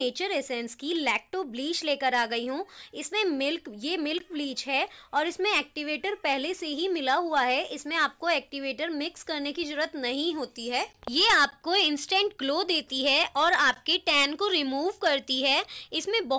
nature Essence की lacto bleach लेकर आ गई हूँ इसमें मिल्क ये मिल्क ब्लीच है और इसमें एक्टिवेटर पहले से ही मिला हुआ है इसमें आपको एक्टिवेटर मिक्स करने की जरूरत नहीं होती है ये आपको इंस्टेंट ग्लो देती है और आपके टैन को रिमूव करती है इसमें बहुत